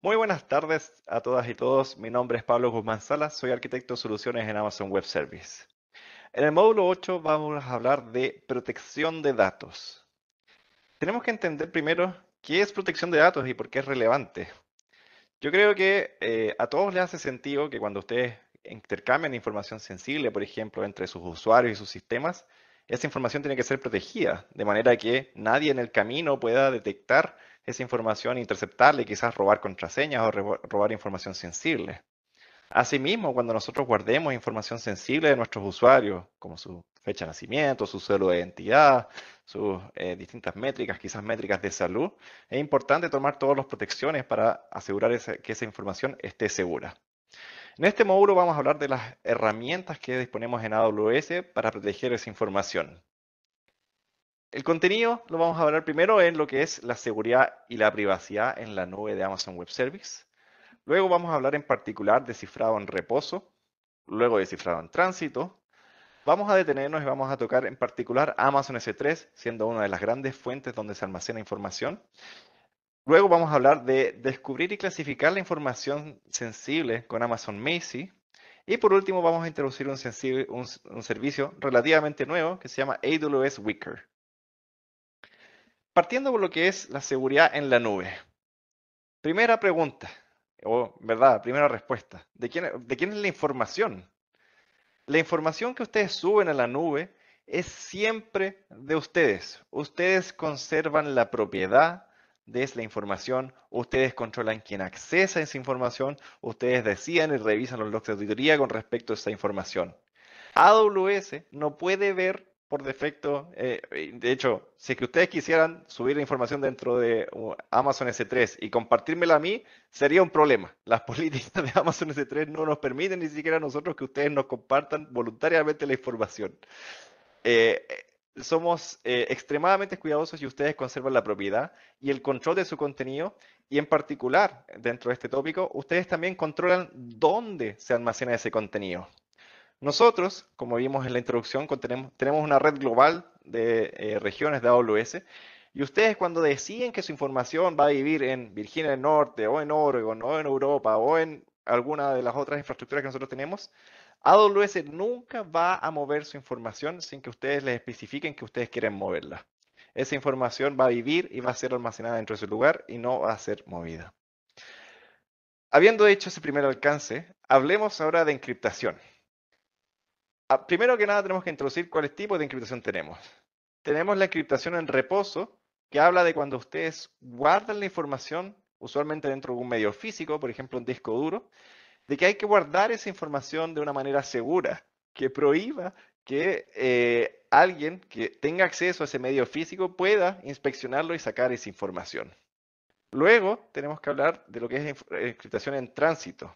Muy buenas tardes a todas y todos. Mi nombre es Pablo Guzmán Salas, soy arquitecto de soluciones en Amazon Web Service. En el módulo 8 vamos a hablar de protección de datos. Tenemos que entender primero qué es protección de datos y por qué es relevante. Yo creo que eh, a todos les hace sentido que cuando ustedes intercambian información sensible, por ejemplo, entre sus usuarios y sus sistemas, esa información tiene que ser protegida, de manera que nadie en el camino pueda detectar esa información, e interceptarla y quizás robar contraseñas o robar información sensible. Asimismo, cuando nosotros guardemos información sensible de nuestros usuarios, como su fecha de nacimiento, su suelo de identidad, sus eh, distintas métricas, quizás métricas de salud, es importante tomar todas las protecciones para asegurar que esa información esté segura. En este módulo vamos a hablar de las herramientas que disponemos en AWS para proteger esa información. El contenido lo vamos a hablar primero en lo que es la seguridad y la privacidad en la nube de Amazon Web Service. Luego vamos a hablar en particular de cifrado en reposo, luego de cifrado en tránsito. Vamos a detenernos y vamos a tocar en particular Amazon S3, siendo una de las grandes fuentes donde se almacena información. Luego vamos a hablar de descubrir y clasificar la información sensible con Amazon Macy. Y por último vamos a introducir un, servicio relativamente nuevo que se llama AWS Wicker partiendo por lo que es la seguridad en la nube. Primera pregunta, o verdad, primera respuesta. ¿De quién, ¿De quién es la información? La información que ustedes suben a la nube es siempre de ustedes. Ustedes conservan la propiedad de esa información, ustedes controlan quién accesa esa información, ustedes decían y revisan los logs de auditoría con respecto a esa información. AWS no puede ver por defecto. Eh, de hecho, si que ustedes quisieran subir la información dentro de uh, Amazon S3 y compartírmela a mí, sería un problema. Las políticas de Amazon S3 no nos permiten ni siquiera a nosotros que ustedes nos compartan voluntariamente la información. Eh, eh, somos extremadamente cuidadosos y ustedes conservan la propiedad y el control de su contenido. Y en particular, dentro de este tópico, ustedes también controlan dónde se almacena ese contenido. Nosotros, como vimos en la introducción, tenemos, una red global de eh, regiones de AWS y ustedes cuando deciden que su información va a vivir en Virginia del Norte o en Oregon o en Europa o en alguna de las otras infraestructuras que nosotros tenemos, AWS nunca va a mover su información sin que ustedes les especifiquen que ustedes quieren moverla. Esa información va a vivir y va a ser almacenada dentro de su lugar y no va a ser movida. Habiendo hecho ese primer alcance, hablemos ahora de encriptación. Ah, primero que nada tenemos que introducir cuáles tipos de encriptación tenemos. Tenemos la encriptación en reposo, que habla de cuando ustedes guardan la información, usualmente dentro de un medio físico, por ejemplo un disco duro, de que hay que guardar esa información de una manera segura, que prohíba que eh, alguien que tenga acceso a ese medio físico pueda inspeccionarlo y sacar esa información. Luego tenemos que hablar de lo que es encriptación en tránsito,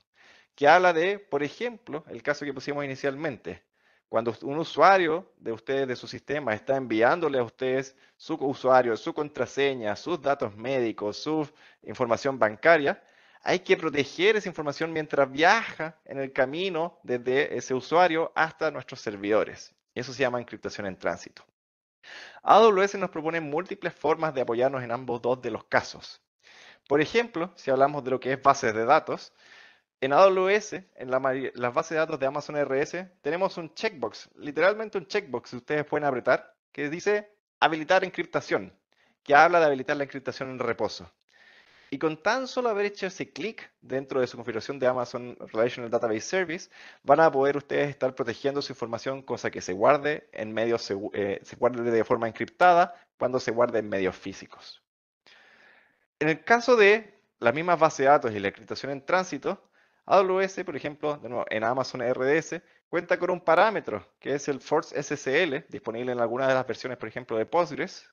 que habla de, por ejemplo, el caso que pusimos inicialmente, cuando un usuario de ustedes, de su sistema, está enviándole a ustedes su usuario, su contraseña, sus datos médicos, su información bancaria, hay que proteger esa información mientras viaja en el camino desde ese usuario hasta nuestros servidores. Eso se llama encriptación en tránsito. AWS nos propone múltiples formas de apoyarnos en ambos dos de los casos. Por ejemplo, si hablamos de lo que es bases de datos, en AWS, en la, las bases de datos de Amazon RS, tenemos un checkbox, literalmente un checkbox que ustedes pueden apretar, que dice habilitar encriptación, que habla de habilitar la encriptación en reposo. Y con tan solo haber hecho ese clic dentro de su configuración de Amazon Relational Database Service, van a poder ustedes estar protegiendo su información, cosa que se guarde en medios, eh, se guarde de forma encriptada cuando se guarde en medios físicos. En el caso de las mismas bases de datos y la encriptación en tránsito, AWS, por ejemplo, en Amazon RDS, cuenta con un parámetro, que es el Force SSL, disponible en algunas de las versiones, por ejemplo, de Postgres,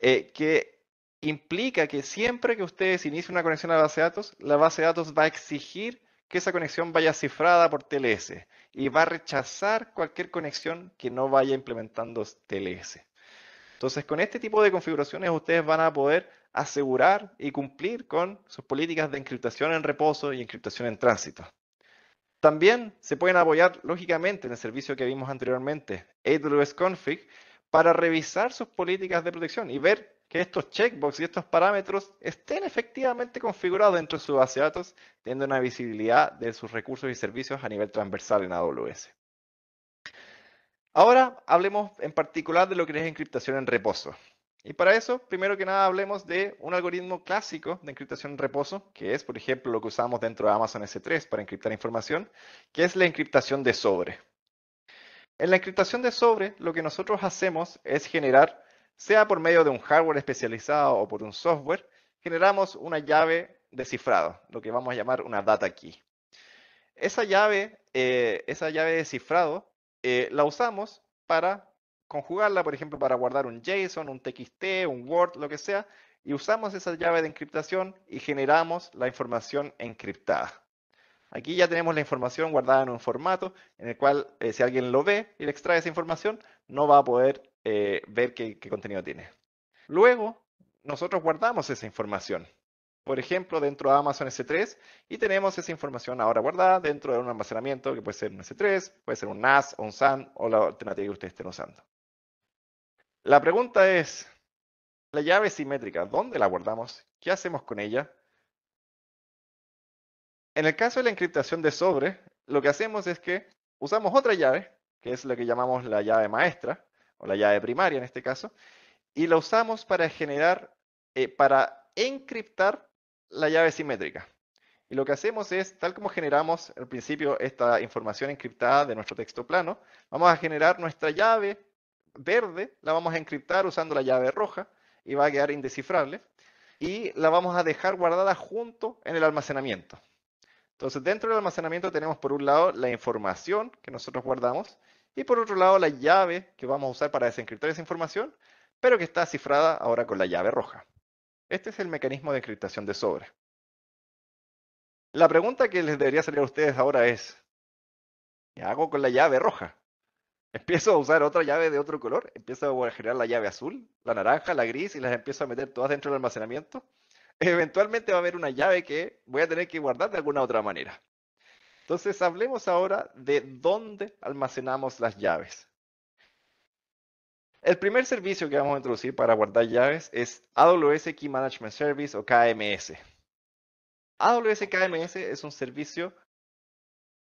eh, que implica que siempre que ustedes inicien una conexión a la base de datos, la base de datos va a exigir que esa conexión vaya cifrada por TLS y va a rechazar cualquier conexión que no vaya implementando TLS. Entonces, con este tipo de configuraciones ustedes van a poder asegurar y cumplir con sus políticas de encriptación en reposo y encriptación en tránsito. También se pueden apoyar lógicamente en el servicio que vimos anteriormente, AWS Config, para revisar sus políticas de protección y ver que estos checkbox y estos parámetros estén efectivamente configurados dentro de su base de datos, teniendo una visibilidad de sus recursos y servicios a nivel transversal en AWS. Ahora hablemos en particular de lo que es encriptación en reposo. Y para eso, primero que nada, hablemos de un algoritmo clásico de encriptación en reposo, que es, por ejemplo, lo que usamos dentro de Amazon S3 para encriptar información, que es la encriptación de sobre. En la encriptación de sobre, lo que nosotros hacemos es generar, sea por medio de un hardware especializado o por un software, generamos una llave de cifrado, lo que vamos a llamar una data key. Esa llave, eh, esa llave de cifrado, eh, la usamos para conjugarla, por ejemplo, para guardar un JSON, un TXT, un Word, lo que sea, y usamos esa llave de encriptación y generamos la información encriptada. Aquí ya tenemos la información guardada en un formato en el cual eh, si alguien lo ve y le extrae esa información, no va a poder eh, ver qué, qué contenido tiene. Luego, nosotros guardamos esa información por ejemplo, dentro de Amazon S3 y tenemos esa información ahora guardada dentro de un almacenamiento que puede ser un S3, puede ser un NAS, un SAN o la alternativa que ustedes estén usando. La pregunta es, la llave simétrica, ¿dónde la guardamos? ¿Qué hacemos con ella? En el caso de la encriptación de sobre, lo que hacemos es que usamos otra llave, que es lo que llamamos la llave maestra, o la llave primaria en este caso, y la usamos para generar, eh, para encriptar la llave simétrica. Y lo que hacemos es, tal como generamos al principio esta información encriptada de nuestro texto plano, vamos a generar nuestra llave verde la vamos a encriptar usando la llave roja y va a quedar indescifrable. Y la vamos a dejar guardada junto en el almacenamiento. Entonces, dentro del almacenamiento tenemos por un lado la información que nosotros guardamos y por otro lado la llave que vamos a usar para desencriptar esa información, pero que está cifrada ahora con la llave roja. Este es el mecanismo de encriptación de sobre. La pregunta que les debería salir a ustedes ahora es, ¿qué hago con la llave roja? empiezo a usar otra llave de otro color, empiezo a generar la llave azul, la naranja, la gris y las empiezo a meter todas dentro del almacenamiento. Eventualmente va a haber una llave que voy a tener que guardar de alguna otra manera. Entonces hablemos ahora de dónde almacenamos las llaves. El primer servicio que vamos a introducir para guardar llaves es AWS Key Management Service o KMS. AWS KMS es un servicio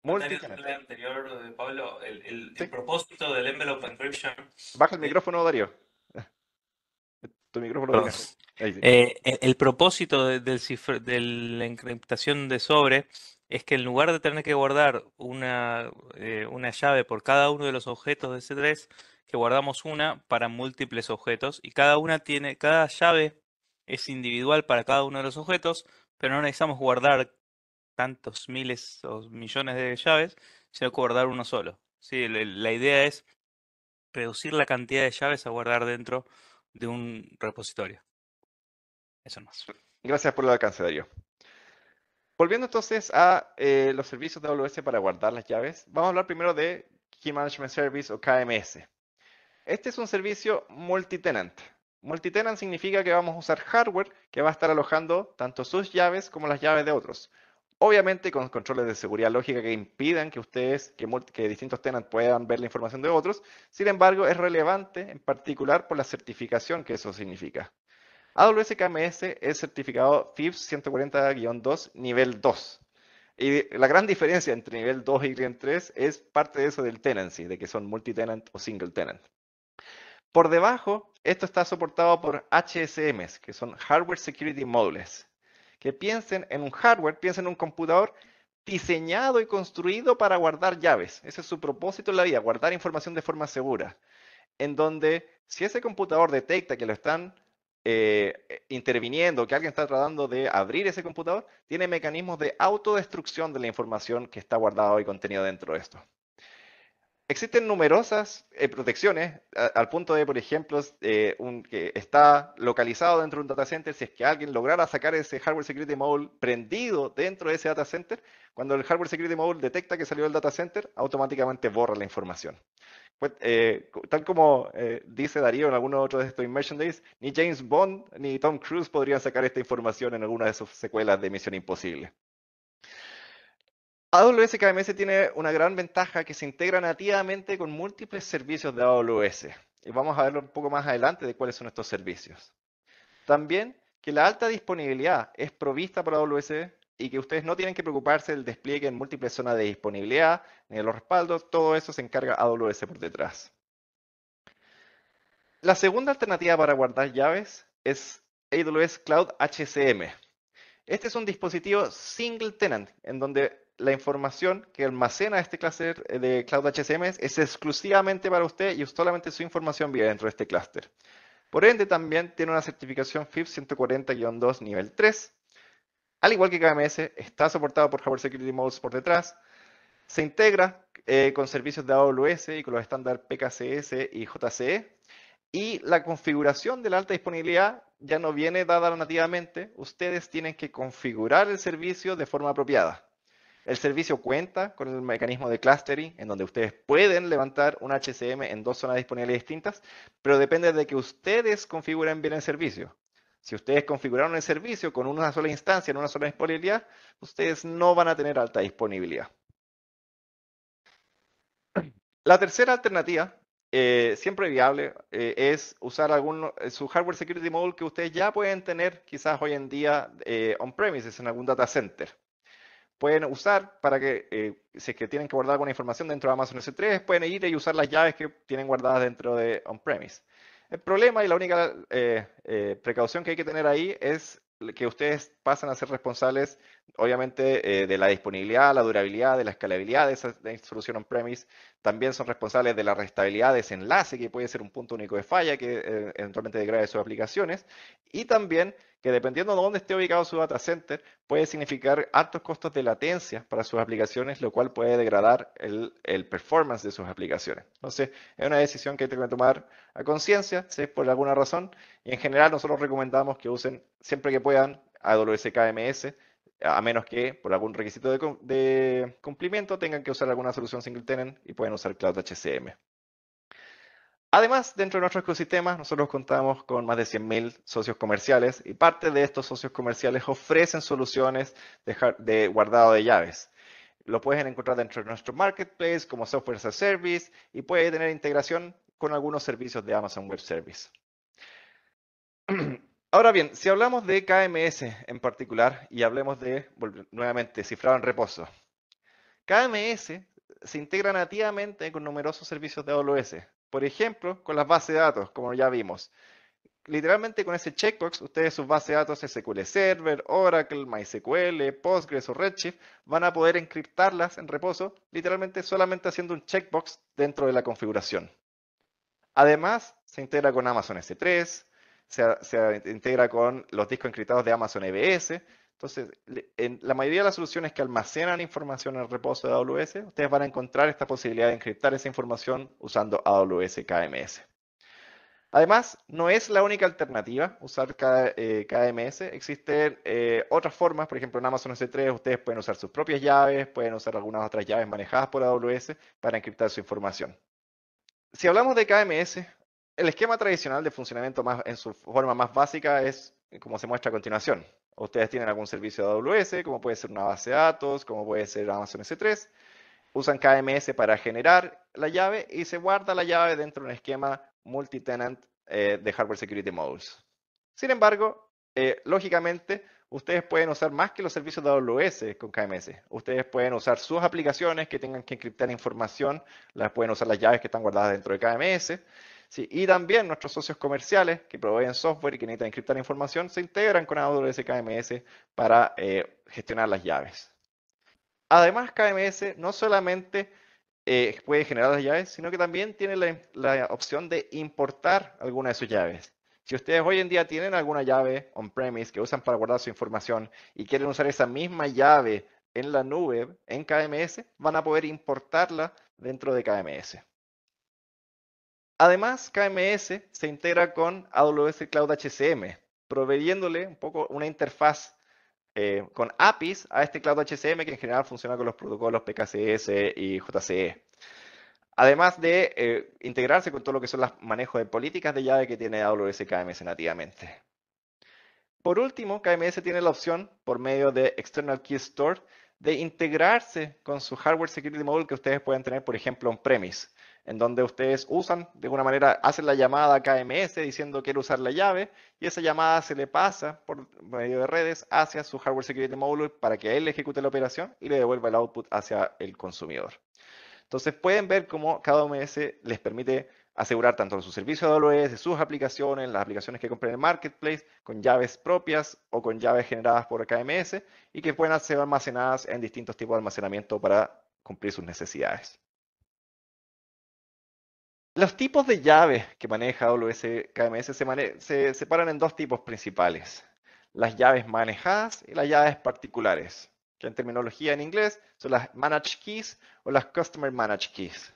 el Pablo, el, propósito del envelope encryption. Baja el eh, micrófono, Darío. Tu micrófono. Eh, el, propósito de, la encriptación de sobre es que en lugar de tener que guardar una, eh, una llave por cada uno de los objetos de C3, que guardamos una para múltiples objetos y cada una tiene, cada llave es individual para cada uno de los objetos, pero no necesitamos guardar tantos miles o millones de llaves, sino que guardar uno solo. Sí, la idea es reducir la cantidad de llaves a guardar dentro de un repositorio. Eso más. Gracias por el alcance, Darío. Volviendo entonces a eh, los servicios de AWS para guardar las llaves, vamos a hablar primero de Key Management Service o KMS. Este es un servicio multitenant. Multitenant significa que vamos a usar hardware que va a estar alojando tanto sus llaves como las llaves de otros. Obviamente con controles de seguridad lógica que impidan que ustedes, que, distintos tenants puedan ver la información de otros. Sin embargo, es relevante en particular por la certificación que eso significa. AWS KMS es certificado FIPS 140-2 nivel 2. Y la gran diferencia entre nivel 2 y nivel 3 es parte de eso del tenancy, de que son multi-tenant o single tenant. Por debajo, esto está soportado por HSMs, que son Hardware Security Modules que piensen en un hardware, piensen en un computador diseñado y construido para guardar llaves. Ese es su propósito en la vida, guardar información de forma segura. En donde si ese computador detecta que lo están eh, interviniendo, que alguien está tratando de abrir ese computador, tiene mecanismos de autodestrucción de la información que está guardada y contenida dentro de esto. Existen numerosas eh, protecciones al punto de, por ejemplo, eh, un, que está localizado dentro de un data center, si es que alguien lograra sacar ese hardware security module prendido dentro de ese data center, cuando el hardware security module detecta que salió del data center, automáticamente borra la información. Pues, eh, tal como dice Darío en alguno otro de estos Immersion Days, ni James Bond ni Tom Cruise podrían sacar esta información en alguna de sus secuelas de Misión Imposible. AWS KMS tiene una gran ventaja que se integra nativamente con múltiples servicios de AWS. Y vamos a verlo un poco más adelante de cuáles son estos servicios. También que la alta disponibilidad es provista por AWS y que ustedes no tienen que preocuparse del despliegue en múltiples zonas de disponibilidad, ni de los respaldos, todo eso se encarga AWS por detrás. La segunda alternativa para guardar llaves es AWS Cloud HCM. Este es un dispositivo single tenant, en donde la información que almacena este clúster eh, de Cloud HCM es exclusivamente para usted y solamente su información viene dentro de este clúster. Por ende, también tiene una certificación FIPS 140-2 nivel 3. Al igual que KMS, está soportado por Hardware Security Modes por detrás. Se integra eh, con servicios de AWS y con los estándares PKCS y JCE. Y la configuración de la alta disponibilidad ya no viene dada nativamente. Ustedes tienen que configurar el servicio de forma apropiada. El servicio cuenta con el mecanismo de clustering, en donde ustedes pueden levantar un HCM en dos zonas disponibles distintas, pero depende de que ustedes configuren bien el servicio. Si ustedes configuraron el servicio con una sola instancia, en una sola disponibilidad, ustedes no van a tener alta disponibilidad. La tercera alternativa, eh, siempre viable, eh, es usar algún, eh, su hardware security module que ustedes ya pueden tener quizás hoy en día on-premises en algún data center pueden usar para que, eh, si es que tienen que guardar alguna información dentro de Amazon S3, pueden ir y usar las llaves que tienen guardadas dentro de on-premise. El problema y la única eh, eh, precaución que hay que tener ahí es que ustedes pasan a ser responsables, obviamente, de la disponibilidad, la durabilidad, de la escalabilidad de esa solución on-premise, también son responsables de la restabilidad de ese enlace, que puede ser un punto único de falla que eh, eventualmente degrade sus aplicaciones. Y también que dependiendo de dónde esté ubicado su data center, puede significar altos costos de latencia para sus aplicaciones, lo cual puede degradar el, el performance de sus aplicaciones. Entonces, es una decisión que hay que tomar a conciencia, si es por alguna razón. Y en general, nosotros recomendamos que usen siempre que puedan AWS KMS a menos que por algún requisito de, cumplimiento tengan que usar alguna solución single tenant y pueden usar Cloud HCM. Además, dentro de nuestro ecosistema, nosotros contamos con más de 100.000 socios comerciales y parte de estos socios comerciales ofrecen soluciones de, de guardado de llaves. Lo pueden encontrar dentro de nuestro marketplace como software as a service y puede tener integración con algunos servicios de Amazon Web Service. Ahora bien, si hablamos de KMS en particular y hablemos de, nuevamente, cifrado en reposo. KMS se integra nativamente con numerosos servicios de AWS. Por ejemplo, con las bases de datos, como ya vimos. Literalmente con ese checkbox, ustedes sus bases de datos SQL Server, Oracle, MySQL, Postgres o Redshift van a poder encriptarlas en reposo, literalmente solamente haciendo un checkbox dentro de la configuración. Además, se integra con Amazon S3, se, integra con los discos encriptados de Amazon EBS. Entonces, en la mayoría de las soluciones que almacenan información en el reposo de AWS, ustedes van a encontrar esta posibilidad de encriptar esa información usando AWS KMS. Además, no es la única alternativa usar KMS. Eh, Existen eh, otras formas, por ejemplo, en Amazon S3 ustedes pueden usar sus propias llaves, pueden usar algunas otras llaves manejadas por AWS para encriptar su información. Si hablamos de KMS, el esquema tradicional de funcionamiento más, en su forma más básica es como se muestra a continuación. Ustedes tienen algún servicio de AWS, como puede ser una base de datos, como puede ser Amazon S3. Usan KMS para generar la llave y se guarda la llave dentro de un esquema multi-tenant eh, de hardware security modules. Sin embargo, eh, lógicamente, ustedes pueden usar más que los servicios de AWS con KMS. Ustedes pueden usar sus aplicaciones que tengan que encriptar información, las pueden usar las llaves que están guardadas dentro de KMS y también nuestros socios comerciales que proveen software y que necesitan encriptar información se integran con AWS KMS para eh, gestionar las llaves. Además, KMS no solamente eh, puede generar las llaves, sino que también tiene la, la, opción de importar alguna de sus llaves. Si ustedes hoy en día tienen alguna llave on-premise que usan para guardar su información y quieren usar esa misma llave en la nube, en KMS, van a poder importarla dentro de KMS. Además, KMS se integra con AWS Cloud HCM, proveyéndole un poco una interfaz eh, con APIs a este Cloud HCM que en general funciona con los protocolos PKCS y JCE. Además de eh, integrarse con todo lo que son los manejos de políticas de llave que tiene AWS KMS nativamente. Por último, KMS tiene la opción, por medio de External Key Store, de integrarse con su hardware security module que ustedes pueden tener, por ejemplo, on-premise en donde ustedes usan, de alguna manera, hacen la llamada a KMS diciendo quiero usar la llave y esa llamada se le pasa por medio de redes hacia su hardware security module para que él ejecute la operación y le devuelva el output hacia el consumidor. Entonces pueden ver cómo cada OMS les permite asegurar tanto sus servicios de AWS, sus aplicaciones, las aplicaciones que compren en el marketplace, con llaves propias o con llaves generadas por KMS y que puedan ser almacenadas en distintos tipos de almacenamiento para cumplir sus necesidades. Los tipos de llaves que maneja AWS kms se, separan en dos tipos principales. Las llaves manejadas y las llaves particulares, que en terminología en inglés son las Managed Keys o las Customer Managed Keys.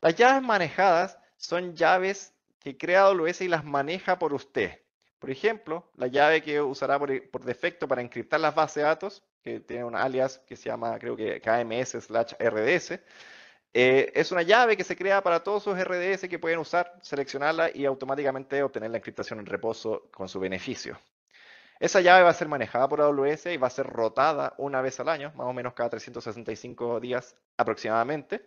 Las llaves manejadas son llaves que crea AWS y las maneja por usted. Por ejemplo, la llave que usará por, defecto para encriptar las bases de datos, que tiene un alias que se llama, creo que KMS slash RDS, eh, es una llave que se crea para todos sus RDS que pueden usar, seleccionarla y automáticamente obtener la encriptación en reposo con su beneficio. Esa llave va a ser manejada por AWS y va a ser rotada una vez al año, más o menos cada 365 días aproximadamente.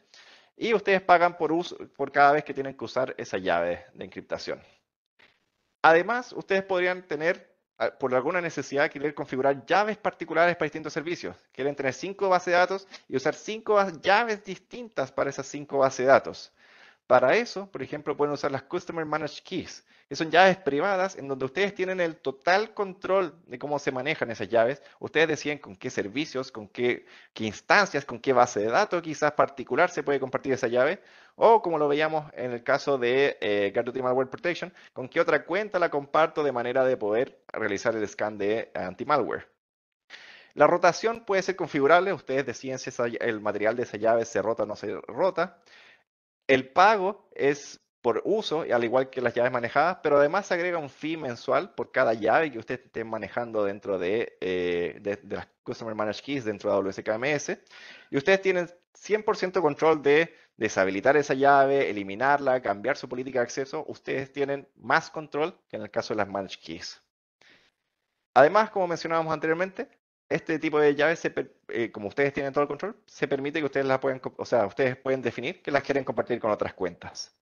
Y ustedes pagan por, uso, por cada vez que tienen que usar esa llave de encriptación. Además, ustedes podrían tener por alguna necesidad querer configurar llaves particulares para distintos servicios. Quieren tener cinco bases de datos y usar cinco llaves distintas para esas cinco bases de datos. Para eso, por ejemplo, pueden usar las Customer Managed Keys, que son llaves privadas en donde ustedes tienen el total control de cómo se manejan esas llaves. Ustedes deciden con qué servicios, con qué instancias, con qué base de datos quizás particular se puede compartir esa llave o como lo veíamos en el caso de eh, Malware Protection, con qué otra cuenta la comparto de manera de poder realizar el scan de anti-malware. La rotación puede ser configurable, ustedes deciden si el material de esa llave se rota o no se rota. El pago es por uso, al igual que las llaves manejadas, pero además se agrega un fee mensual por cada llave que usted estén manejando dentro eh, de, las Customer Managed Keys dentro de WSKMS. Y ustedes tienen 100% control de deshabilitar esa llave, eliminarla, cambiar su política de acceso, ustedes tienen más control que en el caso de las managed keys. Además, como mencionábamos anteriormente, este tipo de llaves, eh, como ustedes tienen todo el control, se permite que ustedes las puedan, o sea, ustedes pueden definir que las quieren compartir con otras cuentas.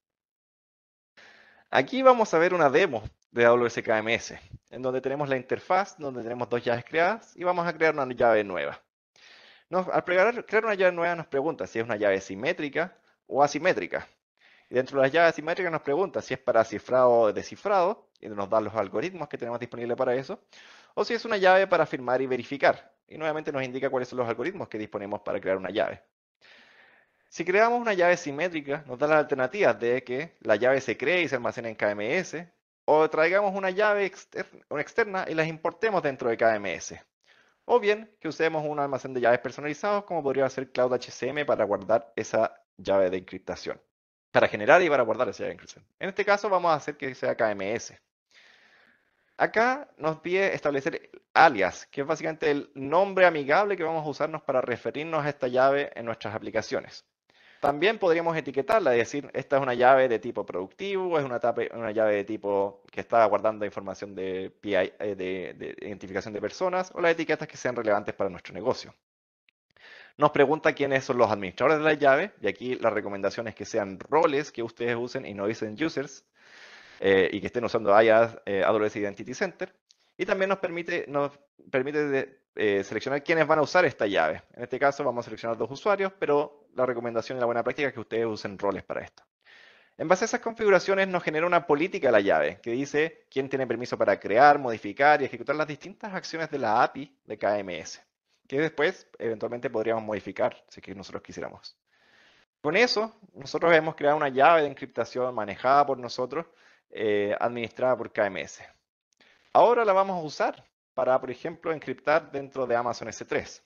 Aquí vamos a ver una demo de AWS KMS, en donde tenemos la interfaz, donde tenemos dos llaves creadas y vamos a crear una llave nueva al crear, una llave nueva nos pregunta si es una llave simétrica o asimétrica. Y dentro de las llaves simétricas nos pregunta si es para cifrado o descifrado, y nos da los algoritmos que tenemos disponibles para eso, o si es una llave para firmar y verificar. Y nuevamente nos indica cuáles son los algoritmos que disponemos para crear una llave. Si creamos una llave simétrica, nos da las alternativas de que la llave se cree y se almacena en KMS, o traigamos una llave externa, externa y las importemos dentro de KMS. O bien que usemos un almacén de llaves personalizados como podría ser Cloud HCM para guardar esa llave de encriptación. Para generar y para guardar esa llave de encriptación. En este caso vamos a hacer que sea KMS. Acá nos pide establecer alias, que es básicamente el nombre amigable que vamos a usarnos para referirnos a esta llave en nuestras aplicaciones. También podríamos etiquetarla y decir, esta es una llave de tipo productivo, es una, una llave de tipo que está guardando información eh, de, identificación de personas o las etiquetas que sean relevantes para nuestro negocio. Nos pregunta quiénes son los administradores de la llave y aquí la recomendación es que sean roles que ustedes usen y no dicen users eh, y que estén usando IaaS, eh, Identity Center. Y también nos permite, eh, seleccionar quiénes van a usar esta llave. En este caso vamos a seleccionar dos usuarios, pero la recomendación y la buena práctica es que ustedes usen roles para esto. En base a esas configuraciones nos genera una política la llave que dice quién tiene permiso para crear, modificar y ejecutar las distintas acciones de la API de KMS, que después eventualmente podríamos modificar si nosotros quisiéramos. Con eso, nosotros hemos creado una llave de encriptación manejada por nosotros, eh, administrada por KMS. Ahora la vamos a usar para, por ejemplo, encriptar dentro de Amazon S3.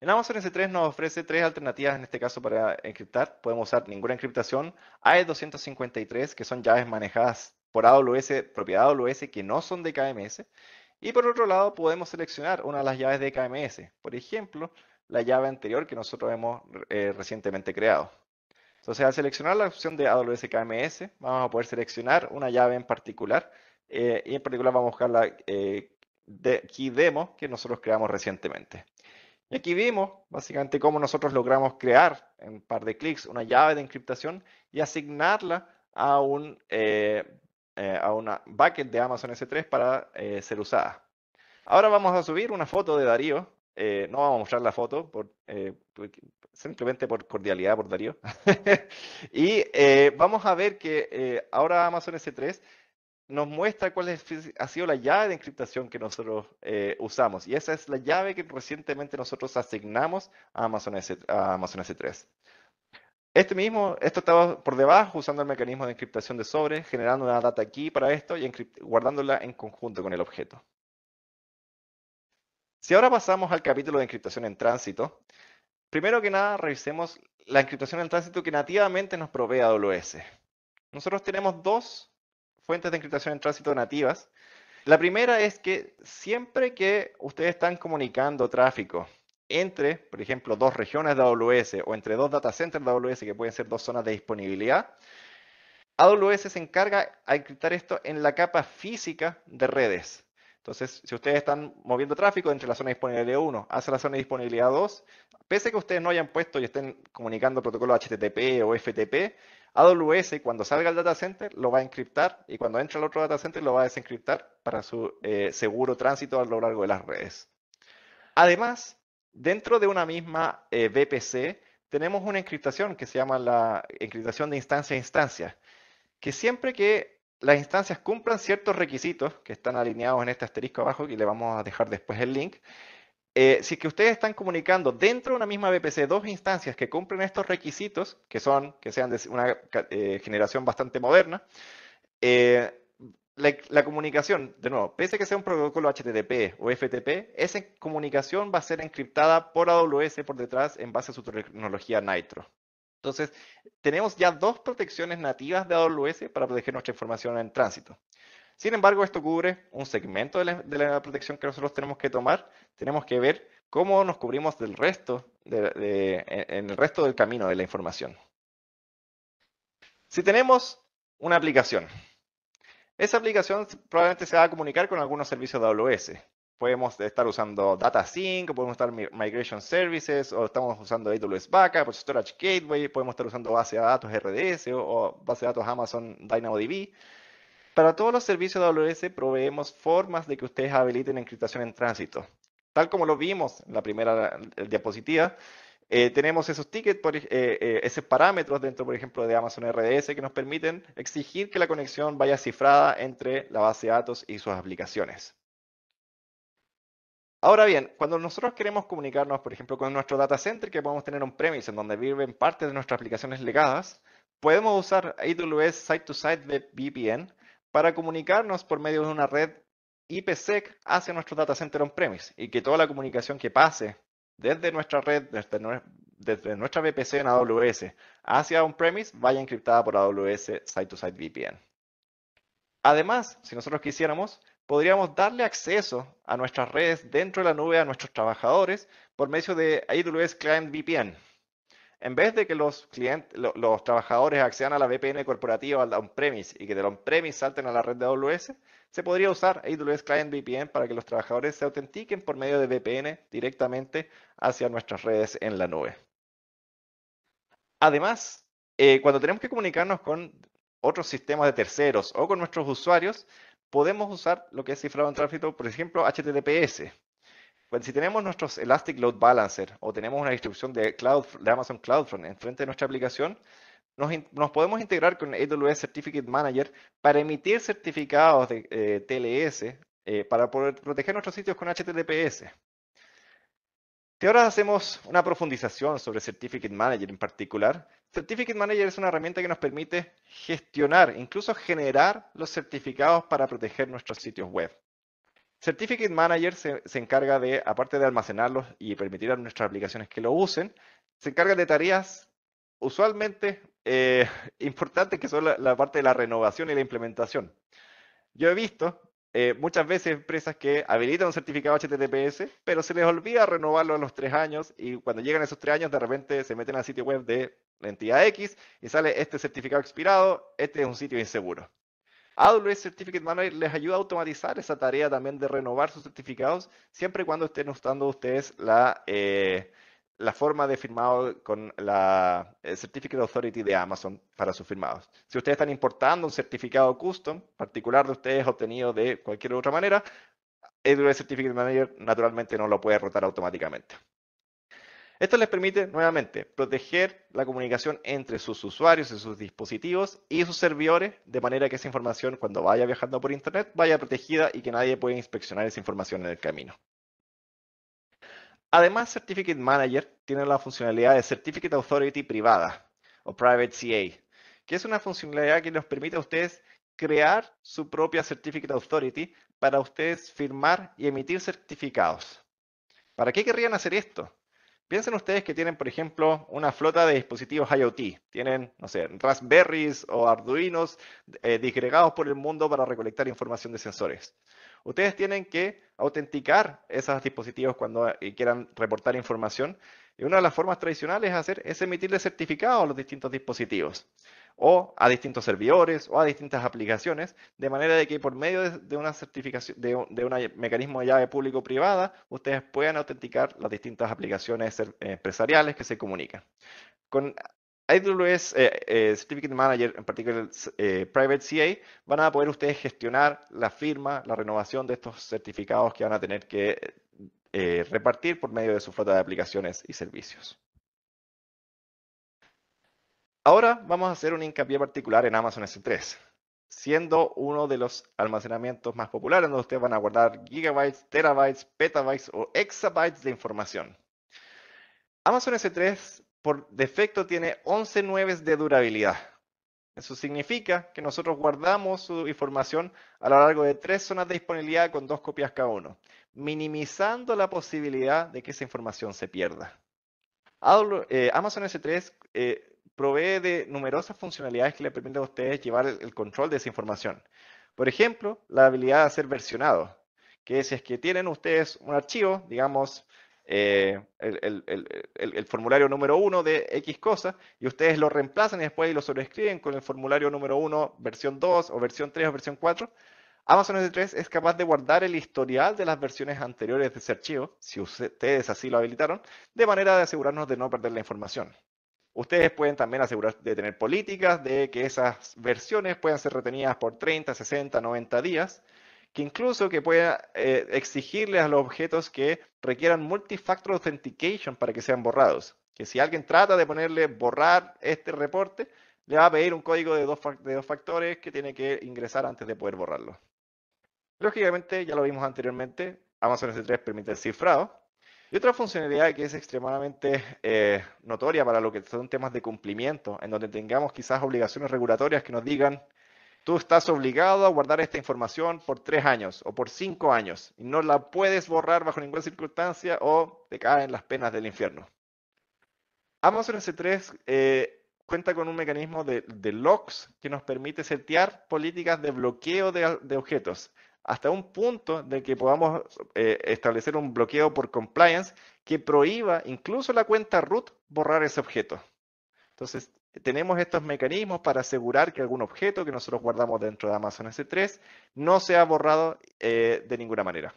En Amazon S3 nos ofrece tres alternativas en este caso para encriptar. Podemos usar ninguna encriptación, AE253, que son llaves manejadas por AWS, propiedad AWS, que no son de KMS. Y por otro lado, podemos seleccionar una de las llaves de KMS. Por ejemplo, la llave anterior que nosotros hemos eh, recientemente creado. Entonces, al seleccionar la opción de AWS KMS, vamos a poder seleccionar una llave en particular eh, y en particular vamos a buscar la eh, de key demo que nosotros creamos recientemente. Y aquí vimos básicamente cómo nosotros logramos crear en un par de clics una llave de encriptación y asignarla a, un, eh, a una bucket de Amazon S3 para ser usada. Ahora vamos a subir una foto de Darío. no vamos a mostrar la foto simplemente por cordialidad por Darío. y vamos a ver que ahora Amazon S3 nos muestra cuál ha sido la llave de encriptación que nosotros eh, usamos. Y esa es la llave que recientemente nosotros asignamos a Amazon, S, 3 Este mismo, esto estaba por debajo usando el mecanismo de encriptación de sobre, generando una data key para esto y guardándola en conjunto con el objeto. Si ahora pasamos al capítulo de encriptación en tránsito, primero que nada revisemos la encriptación en tránsito que nativamente nos provee AWS. Nosotros tenemos dos fuentes de encriptación en tránsito nativas. La primera es que siempre que ustedes están comunicando tráfico entre, por ejemplo, dos regiones de AWS o entre dos data centers de AWS, que pueden ser dos zonas de disponibilidad, AWS se encarga a encriptar esto en la capa física de redes. Entonces, si ustedes están moviendo tráfico entre la zona de disponibilidad 1 hacia la zona de disponibilidad 2, pese a que ustedes no hayan puesto y estén comunicando protocolo HTTP o FTP, AWS cuando salga el data center lo va a encriptar y cuando entre al otro data center lo va a desencriptar para su eh, seguro tránsito a lo largo de las redes. Además, dentro de una misma eh, VPC tenemos una encriptación que se llama la encriptación de instancia a instancia, que siempre que las instancias cumplan ciertos requisitos que están alineados en este asterisco abajo, y le vamos a dejar después el link. Eh, si que ustedes están comunicando dentro de una misma VPC dos instancias que cumplen estos requisitos, que son que sean de una eh, generación bastante moderna, eh, la, la, comunicación, de nuevo, pese a que sea un protocolo HTTP o FTP, esa comunicación va a ser encriptada por AWS por detrás en base a su tecnología Nitro. Entonces, tenemos ya dos protecciones nativas de AWS para proteger nuestra información en tránsito. Sin embargo, esto cubre un segmento de la, protección que nosotros tenemos que tomar. Tenemos que ver cómo nos cubrimos del resto, en el resto del camino de la información. Si tenemos una aplicación, esa aplicación probablemente se va a comunicar con algunos servicios de AWS podemos estar usando DataSync, podemos estar Migration Services, o estamos usando AWS Backup, Storage Gateway, podemos estar usando base de datos RDS o, base de datos Amazon DynamoDB. Para todos los servicios de AWS proveemos formas de que ustedes habiliten encriptación en tránsito. Tal como lo vimos en la primera eh, diapositiva, eh, tenemos esos tickets, eh, esos parámetros dentro, por ejemplo, de Amazon RDS que nos permiten exigir que la conexión vaya cifrada entre la base de datos y sus aplicaciones. Ahora bien, cuando nosotros queremos comunicarnos, por ejemplo, con nuestro data center, que podemos tener un premise en donde viven parte de nuestras aplicaciones legadas, podemos usar AWS site-to-site VPN para comunicarnos por medio de una red IPsec hacia nuestro data center on-premise y que toda la comunicación que pase desde nuestra red, desde, desde nuestra VPC en AWS hacia on-premise vaya encriptada por AWS site-to-site VPN. Además, si nosotros quisiéramos, podríamos darle acceso a nuestras redes dentro de la nube a nuestros trabajadores por medio de AWS Client VPN. En vez de que los, trabajadores accedan a la VPN corporativa al on-premise y que del on-premise salten a la red de AWS, se podría usar AWS Client VPN para que los trabajadores se autentiquen por medio de VPN directamente hacia nuestras redes en la nube. Además, eh, cuando tenemos que comunicarnos con otros sistemas de terceros o con nuestros usuarios, podemos usar lo que es cifrado en tráfico, por ejemplo, HTTPS. si tenemos nuestros Elastic Load Balancer o tenemos una distribución de, Cloud, de Amazon CloudFront enfrente de nuestra aplicación, nos, podemos integrar con AWS Certificate Manager para emitir certificados de eh, TLS eh, para poder proteger nuestros sitios con HTTPS. Si ahora hacemos una profundización sobre Certificate Manager en particular, Certificate Manager es una herramienta que nos permite gestionar, incluso generar los certificados para proteger nuestros sitios web. Certificate Manager se, encarga de, aparte de almacenarlos y permitir a nuestras aplicaciones que lo usen, se encarga de tareas usualmente eh, importantes que son la, parte de la renovación y la implementación. Yo he visto eh, muchas veces empresas que habilitan un certificado HTTPS, pero se les olvida renovarlo a los tres años y cuando llegan esos tres años de repente se meten al sitio web de la entidad X, y sale este certificado expirado, este es un sitio inseguro. AWS Certificate Manager les ayuda a automatizar esa tarea también de renovar sus certificados, siempre y cuando estén usando ustedes la, eh, la forma de firmado con la eh, Certificate Authority de Amazon para sus firmados. Si ustedes están importando un certificado custom, particular de ustedes obtenido de cualquier otra manera, AWS Certificate Manager naturalmente no lo puede rotar automáticamente. Esto les permite nuevamente proteger la comunicación entre sus usuarios y sus dispositivos y sus servidores, de manera que esa información cuando vaya viajando por Internet vaya protegida y que nadie pueda inspeccionar esa información en el camino. Además, Certificate Manager tiene la funcionalidad de Certificate Authority privada o Private CA, que es una funcionalidad que nos permite a ustedes crear su propia Certificate Authority para ustedes firmar y emitir certificados. ¿Para qué querrían hacer esto? Piensen ustedes que tienen, por ejemplo, una flota de dispositivos IoT. Tienen, no sé, Raspberries o Arduinos eh, disgregados por el mundo para recolectar información de sensores. Ustedes tienen que autenticar esos dispositivos cuando eh, quieran reportar información. Y una de las formas tradicionales es hacer, es emitirle certificados a los distintos dispositivos o a distintos servidores o a distintas aplicaciones, de manera de que por medio de, una certificación, de, un mecanismo de llave público-privada, ustedes puedan autenticar las distintas aplicaciones eh, empresariales que se comunican. Con AWS eh, eh, Certificate Manager, en particular Private CA, van a poder ustedes gestionar la firma, la renovación de estos certificados que van a tener que repartir por medio de su flota de aplicaciones y servicios. Ahora vamos a hacer un hincapié particular en Amazon S3, siendo uno de los almacenamientos más populares donde ustedes van a guardar gigabytes, terabytes, petabytes o exabytes de información. Amazon S3 por defecto tiene 11 nueves de durabilidad. Eso significa que nosotros guardamos su información a lo largo de tres zonas de disponibilidad con dos copias cada uno, minimizando la posibilidad de que esa información se pierda. Eh, Amazon S3 provee de numerosas funcionalidades que le permiten a ustedes llevar el control de esa información. Por ejemplo, la habilidad de hacer versionado, que si es que tienen ustedes un archivo, digamos, eh, el, formulario número uno de X cosa, y ustedes lo reemplazan y después lo sobrescriben con el formulario número uno, versión 2 o versión 3 o versión 4, Amazon S3 es capaz de guardar el historial de las versiones anteriores de ese archivo, si ustedes así lo habilitaron, de manera de asegurarnos de no perder la información. Ustedes pueden también asegurar de tener políticas de que esas versiones puedan ser retenidas por 30, 60, 90 días, que incluso que pueda eh, exigirle a los objetos que requieran multifactor authentication para que sean borrados. Que si alguien trata de ponerle borrar este reporte, le va a pedir un código de dos, de dos factores que tiene que ingresar antes de poder borrarlo. Lógicamente, ya lo vimos anteriormente, Amazon S3 permite el cifrado, y otra funcionalidad que es extremadamente eh, notoria para lo que son temas de cumplimiento, en donde tengamos quizás obligaciones regulatorias que nos digan, tú estás obligado a guardar esta información por tres años o por cinco años, y no la puedes borrar bajo ninguna circunstancia o te caen las penas del infierno. Amazon S3 eh, cuenta con un mecanismo de, locks que nos permite setear políticas de bloqueo de objetos hasta un punto de que podamos eh, establecer un bloqueo por compliance que prohíba incluso la cuenta root borrar ese objeto. Entonces, tenemos estos mecanismos para asegurar que algún objeto que nosotros guardamos dentro de Amazon S3 no sea borrado eh, de ninguna manera.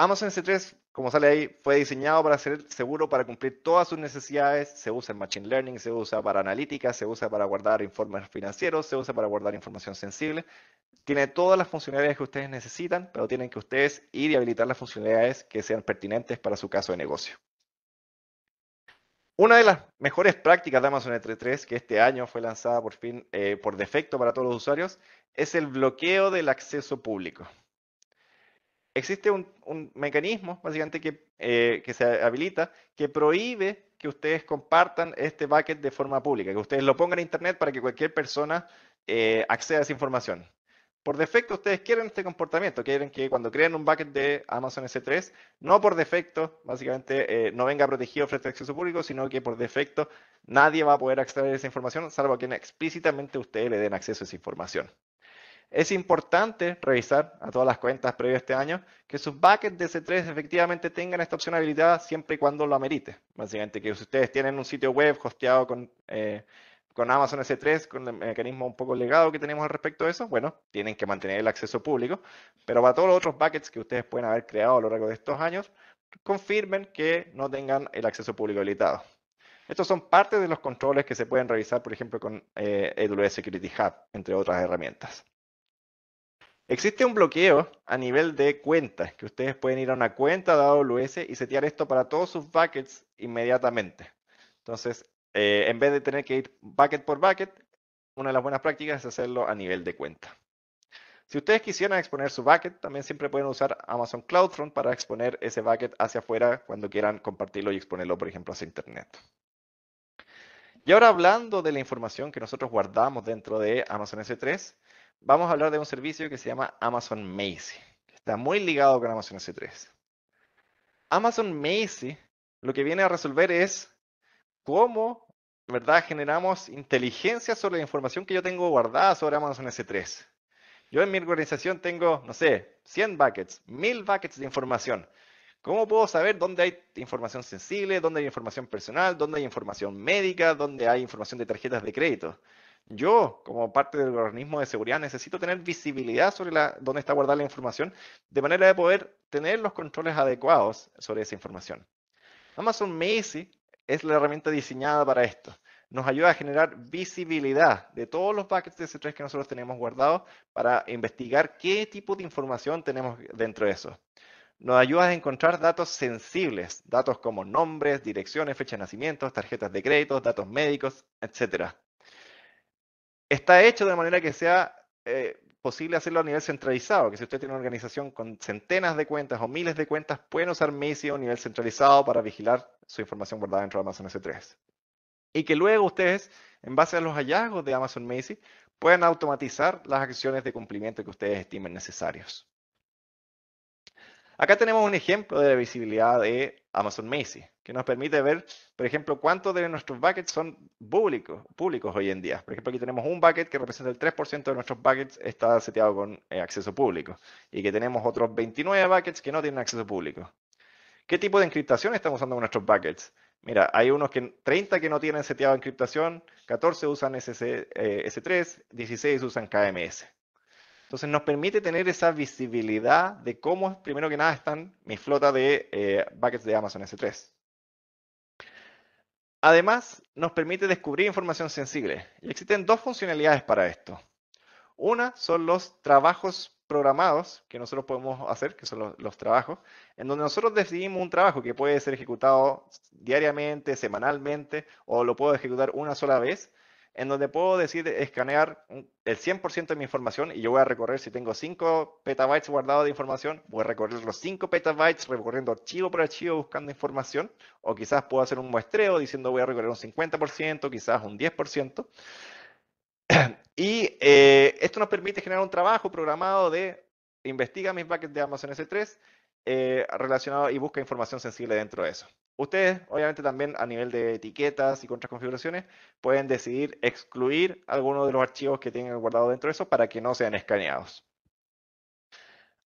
Amazon S3, como sale ahí, fue diseñado para ser seguro para cumplir todas sus necesidades. Se usa en Machine Learning, se usa para analítica, se usa para guardar informes financieros, se usa para guardar información sensible. Tiene todas las funcionalidades que ustedes necesitan, pero tienen que ustedes ir y habilitar las funcionalidades que sean pertinentes para su caso de negocio. Una de las mejores prácticas de Amazon S3, que este año fue lanzada por fin eh, por defecto para todos los usuarios, es el bloqueo del acceso público existe un, mecanismo básicamente eh, que, se habilita que prohíbe que ustedes compartan este bucket de forma pública, que ustedes lo pongan en Internet para que cualquier persona eh, acceda a esa información. Por defecto, ustedes quieren este comportamiento, quieren que cuando creen un bucket de Amazon S3, no por defecto, básicamente, eh, no venga protegido frente a acceso público, sino que por defecto nadie va a poder acceder a esa información, salvo a quien explícitamente ustedes le den acceso a esa información. Es importante revisar a todas las cuentas previas a este año que sus buckets de s 3 efectivamente tengan esta opción habilitada siempre y cuando lo amerite. Básicamente, que si ustedes tienen un sitio web hosteado con, eh, Amazon S3, con el mecanismo un poco legado que tenemos al respecto de eso, bueno, tienen que mantener el acceso público. Pero para todos los otros buckets que ustedes pueden haber creado a lo largo de estos años, confirmen que no tengan el acceso público habilitado. Estos son parte de los controles que se pueden revisar, por ejemplo, con eh, AWS Security Hub, entre otras herramientas. Existe un bloqueo a nivel de cuentas, que ustedes pueden ir a una cuenta de AWS y setear esto para todos sus buckets inmediatamente. Entonces, eh, en vez de tener que ir bucket por bucket, una de las buenas prácticas es hacerlo a nivel de cuenta. Si ustedes quisieran exponer su bucket, también siempre pueden usar Amazon CloudFront para exponer ese bucket hacia afuera cuando quieran compartirlo y exponerlo, por ejemplo, hacia Internet. Y ahora hablando de la información que nosotros guardamos dentro de Amazon S3, vamos a hablar de un servicio que se llama Amazon Macy, que está muy ligado con Amazon S3. Amazon Macy lo que viene a resolver es cómo, ¿verdad?, generamos inteligencia sobre la información que yo tengo guardada sobre Amazon S3. Yo en mi organización tengo, no sé, 100 buckets, 1000 buckets de información. ¿Cómo puedo saber dónde hay información sensible, dónde hay información personal, dónde hay información médica, dónde hay información de tarjetas de crédito? Yo, como parte del organismo de seguridad, necesito tener visibilidad sobre dónde está guardada la información, de manera de poder tener los controles adecuados sobre esa información. Amazon Macy es la herramienta diseñada para esto. Nos ayuda a generar visibilidad de todos los paquetes de C3 que nosotros tenemos guardados para investigar qué tipo de información tenemos dentro de eso. Nos ayuda a encontrar datos sensibles, datos como nombres, direcciones, fecha de nacimiento, tarjetas de crédito, datos médicos, etc está hecho de manera que sea eh, posible hacerlo a nivel centralizado, que si usted tiene una organización con centenas de cuentas o miles de cuentas, pueden usar Macy a un nivel centralizado para vigilar su información guardada dentro de Amazon S3. Y que luego ustedes, en base a los hallazgos de Amazon Macy, puedan automatizar las acciones de cumplimiento que ustedes estimen necesarios. Acá tenemos un ejemplo de la visibilidad de Amazon Macy, que nos permite ver, por ejemplo, cuántos de nuestros buckets son públicos, públicos hoy en día. Por ejemplo, aquí tenemos un bucket que representa el 3% de nuestros buckets está seteado con eh, acceso público y que tenemos otros 29 buckets que no tienen acceso público. ¿Qué tipo de encriptación estamos usando en nuestros buckets? Mira, hay unos que 30 que no tienen seteado encriptación, 14 usan S3, 16 eh, usan KMS. Entonces nos permite tener esa visibilidad de cómo, primero que nada, están mi flota de eh, buckets de Amazon S3. Además, nos permite descubrir información sensible. Y existen dos funcionalidades para esto. Una son los trabajos programados que nosotros podemos hacer, que son los, trabajos, en donde nosotros decidimos un trabajo que puede ser ejecutado diariamente, semanalmente, o lo puedo ejecutar una sola vez, en donde puedo decir escanear el 100% de mi información y yo voy a recorrer, si tengo 5 petabytes guardados de información, voy a recorrer los 5 petabytes recorriendo archivo por archivo buscando información, o quizás puedo hacer un muestreo diciendo voy a recorrer un 50%, quizás un 10%. Y eh, esto nos permite generar un trabajo programado de investiga mis buckets de Amazon S3 eh, relacionado y busca información sensible dentro de eso. Ustedes, obviamente, también a nivel de etiquetas y configuraciones, pueden decidir excluir algunos de los archivos que tengan guardados dentro de eso para que no sean escaneados.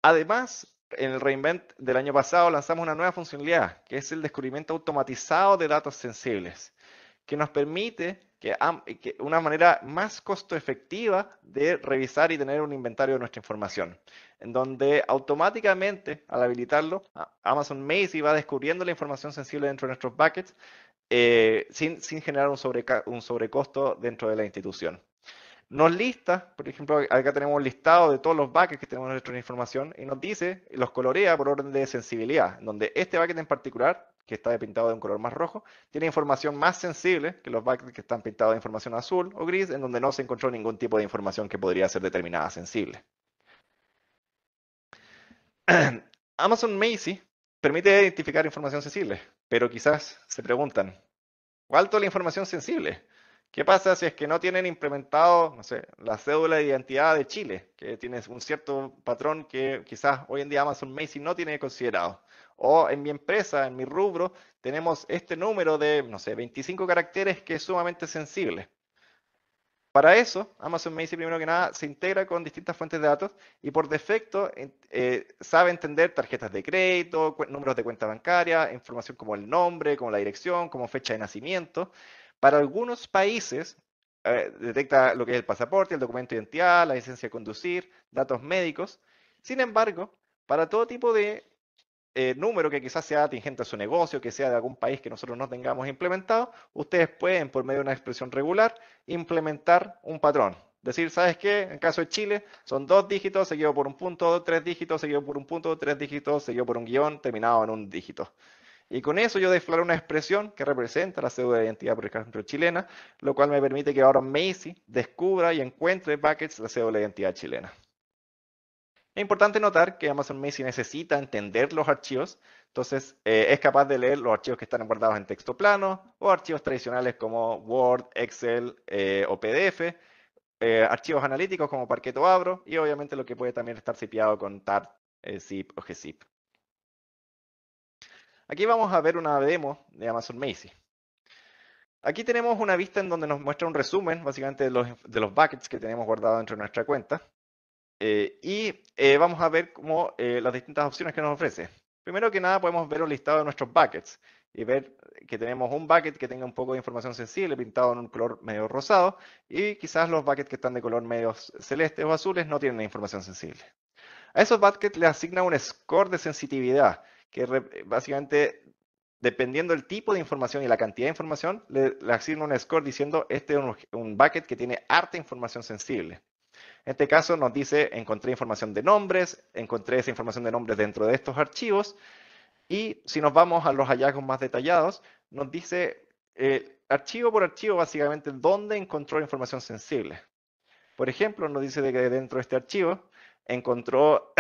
Además, en el reinvent del año pasado lanzamos una nueva funcionalidad, que es el descubrimiento automatizado de datos sensibles que nos permite que, una manera más costo efectiva de revisar y tener un inventario de nuestra información, en donde automáticamente al habilitarlo, Amazon Macy va descubriendo la información sensible dentro de nuestros buckets eh, sin, sin, generar un, un sobrecosto dentro de la institución nos lista, por ejemplo, acá tenemos un listado de todos los buckets que tenemos en nuestra información y nos dice, los colorea por orden de sensibilidad, donde este bucket en particular que está pintado de un color más rojo, tiene información más sensible que los backlinks que están pintados de información azul o gris, en donde no se encontró ningún tipo de información que podría ser determinada sensible. Amazon Macy permite identificar información sensible, pero quizás se preguntan, ¿cuál es la información sensible? ¿Qué pasa si es que no tienen implementado, no sé, la cédula de identidad de Chile, que tiene un cierto patrón que quizás hoy en día Amazon Macy no tiene considerado? o en mi empresa, en mi rubro, tenemos este número de, no sé, 25 caracteres que es sumamente sensible. Para eso, Amazon me dice primero que nada, se integra con distintas fuentes de datos y por defecto eh, sabe entender tarjetas de crédito, números de cuenta bancaria, información como el nombre, como la dirección, como fecha de nacimiento. Para algunos países, eh, detecta lo que es el pasaporte, el documento de identidad, la licencia de conducir, datos médicos. Sin embargo, para todo tipo de eh, número que quizás sea atingente a su negocio, que sea de algún país que nosotros no tengamos implementado, ustedes pueden, por medio de una expresión regular, implementar un patrón. Decir, ¿sabes qué? En caso de Chile, son dos dígitos seguido por un punto, tres dígitos seguido por un punto, tres dígitos seguido por un guión terminado en un dígito. Y con eso yo declaro una expresión que representa la cédula de identidad, por ejemplo, chilena, lo cual me permite que ahora Macy descubra y encuentre buckets de la cédula de identidad chilena. Es importante notar que Amazon Macy necesita entender los archivos, entonces eh, es capaz de leer los archivos que están guardados en texto plano o archivos tradicionales como Word, Excel eh, o PDF, eh, archivos analíticos como Parquet o Abro y obviamente lo que puede también estar cipiado con TAR, ZIP o GZIP. Aquí vamos a ver una demo de Amazon Macy. Aquí tenemos una vista en donde nos muestra un resumen básicamente de los buckets que tenemos guardados dentro de nuestra cuenta. Eh, y eh, vamos a ver cómo, eh, las distintas opciones que nos ofrece. Primero que nada podemos ver el listado de nuestros buckets y ver que tenemos un bucket que tenga un poco de información sensible pintado en un color medio rosado y quizás los buckets que están de color medio celeste o azules no tienen información sensible. A esos buckets le asigna un score de sensitividad que básicamente dependiendo del tipo de información y la cantidad de información le, asigna un score diciendo este es un, un bucket que tiene harta información sensible. En este caso nos dice, encontré información de nombres, encontré esa información de nombres dentro de estos archivos, y si nos vamos a los hallazgos más detallados, nos dice eh, archivo por archivo básicamente dónde encontró información sensible. Por ejemplo, nos dice que dentro de este archivo encontró,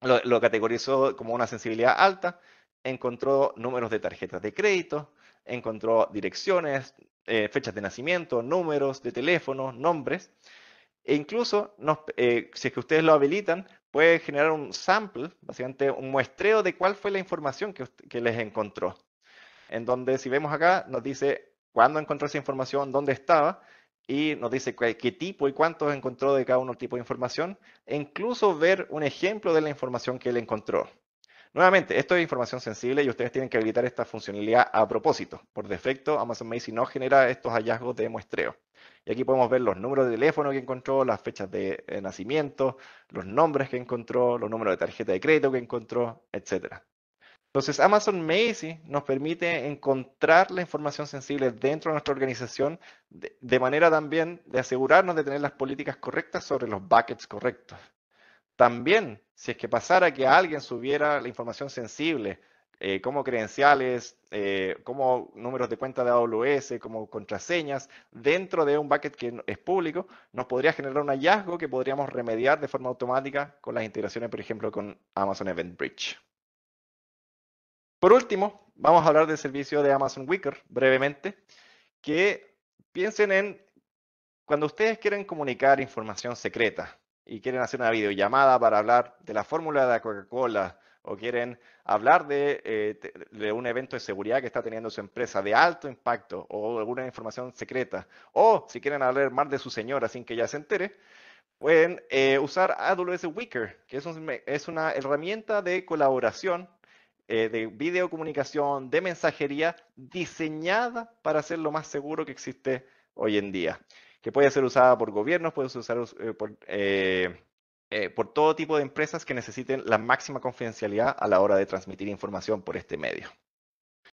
lo, categorizó como una sensibilidad alta, encontró números de tarjetas de crédito, encontró direcciones, eh, fechas de nacimiento, números de teléfono, nombres, e incluso, eh, si es que ustedes lo habilitan, puede generar un sample, básicamente un muestreo de cuál fue la información que, les encontró. En donde, si vemos acá, nos dice cuándo encontró esa información, dónde estaba, y nos dice qué, tipo y cuántos encontró de cada uno tipo de información, e incluso ver un ejemplo de la información que él encontró. Nuevamente, esto es información sensible y ustedes tienen que habilitar esta funcionalidad a propósito. Por defecto, Amazon Macy no genera estos hallazgos de muestreo. Y aquí podemos ver los números de teléfono que encontró, las fechas de eh, nacimiento, los nombres que encontró, los números de tarjeta de crédito que encontró, etc. Entonces, Amazon Macy nos permite encontrar la información sensible dentro de nuestra organización de manera también de asegurarnos de tener las políticas correctas sobre los buckets correctos. También si es que pasara que alguien subiera la información sensible, eh, como credenciales, eh, como números de cuenta de AWS, como contraseñas, dentro de un bucket que es público, nos podría generar un hallazgo que podríamos remediar de forma automática con las integraciones, por ejemplo, con Amazon Event Bridge. Por último, vamos a hablar del servicio de Amazon Wicker brevemente, que piensen en cuando ustedes quieren comunicar información secreta, y quieren hacer una videollamada para hablar de la fórmula de Coca-Cola o quieren hablar de, eh, de, un evento de seguridad que está teniendo su empresa de alto impacto o alguna información secreta, o si quieren hablar más de su señora sin que ella se entere, pueden eh, usar AWS Weaker, que es, un, es, una herramienta de colaboración, eh, de videocomunicación, de mensajería, diseñada para ser lo más seguro que existe hoy en día que puede ser usada por gobiernos, puede ser usada eh, por, eh, eh, por todo tipo de empresas que necesiten la máxima confidencialidad a la hora de transmitir información por este medio.